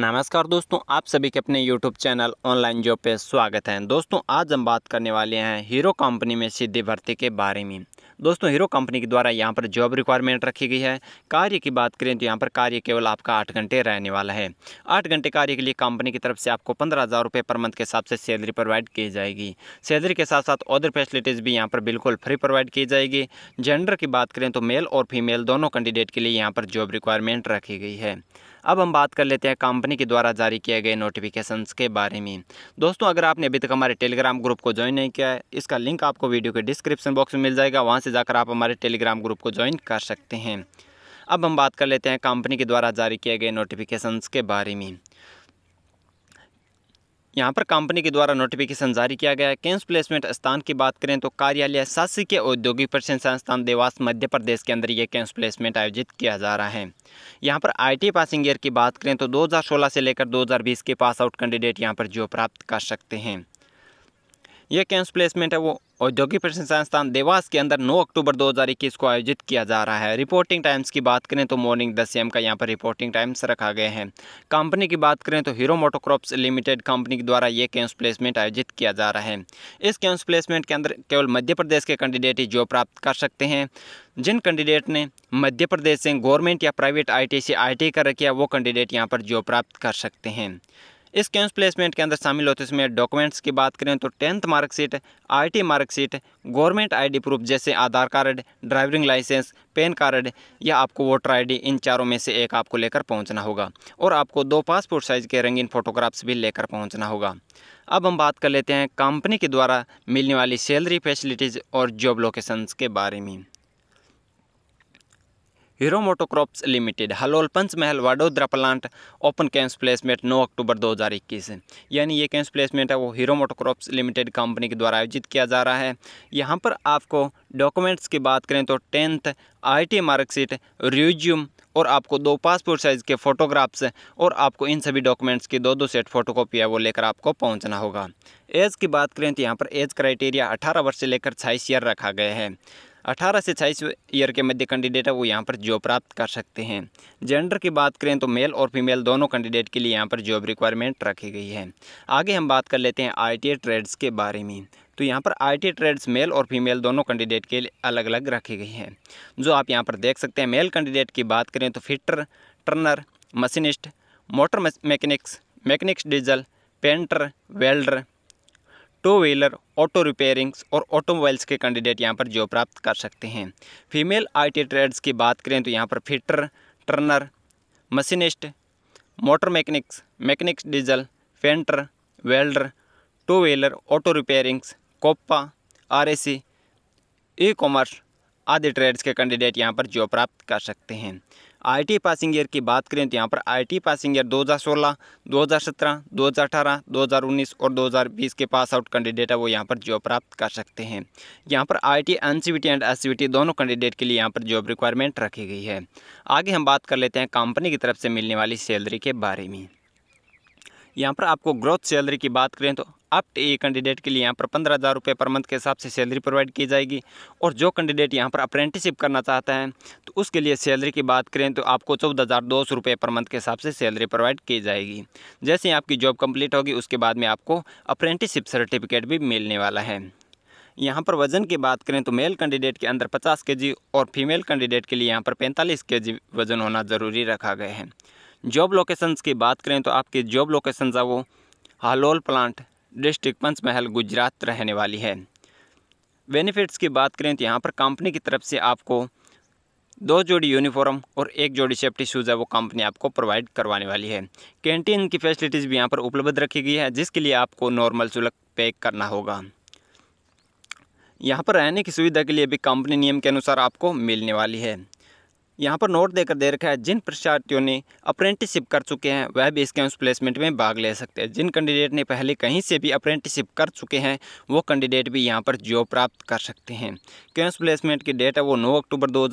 नमस्कार दोस्तों आप सभी के अपने YouTube चैनल ऑनलाइन जॉब पे स्वागत है दोस्तों आज हम बात करने वाले हैं हीरो कंपनी में सीधी भर्ती के बारे में दोस्तों हीरो कंपनी के द्वारा यहाँ पर जॉब रिक्वायरमेंट रखी गई है कार्य की बात करें तो यहाँ पर कार्य केवल आपका आठ घंटे रहने वाला है आठ घंटे कार्य के लिए कंपनी की तरफ से आपको पंद्रह हज़ार रुपये पर मंथ के हिसाब से सैलरी प्रोवाइड की जाएगी सैलरी के साथ साथ अदर फैसिलिटीज़ भी यहाँ पर बिल्कुल फ्री प्रोवाइड की जाएगी जेंडर की बात करें तो मेल और फीमेल दोनों कैंडिडेट के लिए यहाँ पर जॉब रिक्वायरमेंट रखी गई है अब हम बात कर लेते हैं कंपनी के द्वारा जारी किए गए नोटिफिकेशंस के बारे में दोस्तों अगर आपने अभी तक हमारे टेलीग्राम ग्रुप को ज्वाइन नहीं किया है इसका लिंक आपको वीडियो के डिस्क्रिप्शन बॉक्स में मिल जाएगा वहाँ से जाकर आप हमारे टेलीग्राम ग्रुप को ज्वाइन कर सकते हैं अब हम बात कर लेते हैं कंपनी के द्वारा जारी किए गए नोटिफिकेशंस के बारे में यहाँ पर कंपनी के द्वारा नोटिफिकेशन जारी किया गया है कैंस प्लेसमेंट स्थान की बात करें तो कार्यालय शासकीय औद्योगिक प्रशिक्षण संस्थान देवास मध्य प्रदेश के अंदर ये कैंस प्लेसमेंट आयोजित किया जा रहा है यहाँ पर आईटी पासिंग ईयर की बात करें तो 2016 से लेकर 2020 के पास आउट कैंडिडेट यहाँ पर जो प्राप्त कर सकते हैं यह कैंस प्लेसमेंट है वो औद्योगिक प्रशिक्षण संस्थान देवास के अंदर 9 अक्टूबर 2021 को आयोजित किया जा रहा है रिपोर्टिंग टाइम्स की बात करें तो मॉर्निंग 10 एम का यहाँ पर रिपोर्टिंग टाइम्स रखा गया है कंपनी की बात करें तो हीरो मोटोक्रॉप्स लिमिटेड कंपनी के द्वारा ये कैंस प्लेसमेंट आयोजित किया जा रहा है इस कैंस प्लेसमेंट के अंदर केवल मध्य प्रदेश के कैंडिडेट ही जॉब प्राप्त कर सकते हैं जिन कैंडिडेट ने मध्य प्रदेश से गवर्नमेंट या प्राइवेट आई टी से आई टी कर रखी है वो कैंडिडेट यहाँ पर जॉब प्राप्त कर सकते हैं इस कैंस प्लेसमेंट के अंदर शामिल होते समय डॉक्यूमेंट्स की बात करें तो tenth marksheet IT marksheet government ID proof जैसे Aadhaar card driving licence PAN card या आपको वोटर आईडी इन चारों में से एक आपको लेकर पहुंचना होगा और आपको दो पासपोर्ट साइज़ के रंगीन फोटोग्राफ्स भी लेकर पहुँचना होगा अब हम बात कर लेते हैं कंपनी के द्वारा मिलने वाली सैलरी फैसिलिटीज़ और जॉब लोकेशंस के बारे में Hero MotoCorp limited Halol Panch Mahal Vadodara plant open campus placement 9 October 2021 यानी ये कैंस प्लेसमेंट है वो हीरो मोटोक्रॉप्स लिमिटेड कंपनी के द्वारा आयोजित किया जा रहा है यहाँ पर आपको डॉक्यूमेंट्स की बात करें तो टेंथ आई मार्कशीट रिज्यूम और आपको दो पासपोर्ट साइज़ के फ़ोटोग्राफ्स और आपको इन सभी डॉक्यूमेंट्स की दो दो सेट फोटोकॉपी है वो लेकर आपको पहुंचना होगा एज की बात करें तो यहाँ पर एज क्राइटेरिया 18 वर्ष से लेकर 26 ईयर रखा गया है 18 से छाईस ईयर के मध्य कैंडिडेट है वो यहाँ पर जॉब प्राप्त कर सकते हैं जेंडर की बात करें तो मेल और फीमेल दोनों कैंडिडेट के लिए यहाँ पर जॉब रिक्वायरमेंट रखी गई है आगे हम बात कर लेते हैं आई ट्रेड्स e के बारे में तो यहाँ पर आई ट्रेड्स मेल और फीमेल दोनों कैंडिडेट के लिए अलग अलग रखी गई हैं जो आप यहाँ पर देख सकते हैं मेल कैंडिडेट की बात करें तो fitter turner machinist motor mechanics mechanics diesel painter welder two wheeler auto repairings और ऑटोमोबाइल्स के कैंडिडेट यहाँ पर जॉब प्राप्त कर सकते हैं फीमेल आईटी ट्रेड्स की बात करें तो यहाँ पर fitter turner machinist motor mechanics mechanics diesel painter welder two wheeler auto repairings COPA or e-commerce आदि ट्रेड्स के कैंडिडेट यहाँ पर जॉब प्राप्त कर सकते हैं आईटी पासिंग ईयर की बात करें तो यहाँ पर आईटी पासिंग ईयर 2016, 2017, 2018, 2019 और 2020 के पास आउट कैंडिडेट है वो यहाँ पर जॉब प्राप्त कर सकते हैं यहाँ पर आईटी एनसीबीटी एंड एससीबीटी दोनों कैंडिडेट के लिए यहाँ पर जॉब रिक्वायरमेंट रखी गई है आगे हम बात कर लेते हैं कंपनी की तरफ से मिलने वाली सैलरी के बारे में यहाँ पर आपको ग्रोथ सैलरी की बात करें तो आप ए कैंडिडेट के लिए यहाँ पर पंद्रह हज़ार रुपये पर मंथ के हिसाब से सैलरी प्रोवाइड की जाएगी और जो कैंडिडेट यहाँ पर अप्रेंटिसिप करना चाहता है तो उसके लिए सैलरी की बात करें तो आपको चौदह हज़ार दो सौ रुपये पर मंथ के हिसाब से सैलरी प्रोवाइड की जाएगी जैसे आपकी जॉब कम्प्लीट होगी उसके बाद में आपको अप्रेंटिसिप सर्टिफिकेट भी मिलने वाला है यहाँ पर वज़न की बात करें तो मेल कैंडिडेट के अंदर पचास के और फीमेल कैंडिडेट के लिए यहाँ पर पैंतालीस के वज़न होना ज़रूरी रखा गया है जॉब लोकेशंस की बात करें तो आपकी जॉब लोकेशंस है वो हालोल प्लांट डिस्ट्रिक्ट पंचमहल गुजरात रहने वाली है बेनिफिट्स की बात करें तो यहाँ पर कंपनी की तरफ से आपको दो जोड़ी यूनिफॉर्म और एक जोड़ी सेफ्टी शूज़ है वो कंपनी आपको प्रोवाइड करवाने वाली है कैंटीन की फैसिलिटीज़ भी यहाँ पर उपलब्ध रखी गई है जिसके लिए आपको नॉर्मल शुल्क पे करना होगा यहाँ पर रहने की सुविधा के लिए भी कंपनी नियम के अनुसार आपको मिलने वाली है यहाँ पर नोट देकर दे रखा है जिन प्रशार्थियों ने अप्रेंटिसिप कर चुके हैं वह भी इसके उस प्लेसमेंट में भाग ले सकते हैं जिन कैंडिडेट ने पहले कहीं से भी अप्रेंटिसिप कर चुके हैं वो कैंडिडेट भी यहाँ पर जॉब प्राप्त कर सकते हैं क्योंस प्लेसमेंट की डेट है वो नौ अक्टूबर दो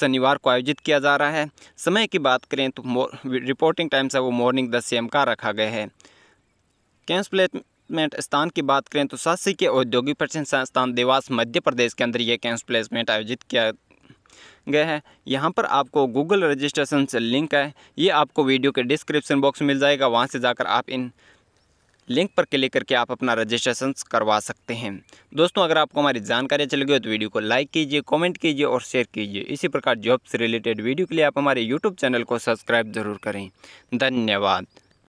शनिवार को आयोजित किया जा रहा है समय की बात करें तो रिपोर्टिंग टाइम्स है वो मॉर्निंग दस एम का रखा गया है कैंस प्लेसमेंट स्थान की बात करें तो शासकीय औद्योगिक प्रशिक्षण संस्थान देवास मध्य प्रदेश के अंदर यह कैंप प्लेसमेंट आयोजित किया गया है यहाँ पर आपको गूगल रजिस्ट्रेशन से लिंक है ये आपको वीडियो के डिस्क्रिप्शन बॉक्स में मिल जाएगा वहाँ से जाकर आप इन लिंक पर क्लिक करके आप अपना रजिस्ट्रेशन करवा सकते हैं दोस्तों अगर आपको हमारी जानकारी अच्छी लगी हो तो वीडियो को लाइक कीजिए कमेंट कीजिए और शेयर कीजिए इसी प्रकार जॉब से रिलेटेड वीडियो के लिए आप हमारे यूट्यूब चैनल को सब्सक्राइब जरूर करें धन्यवाद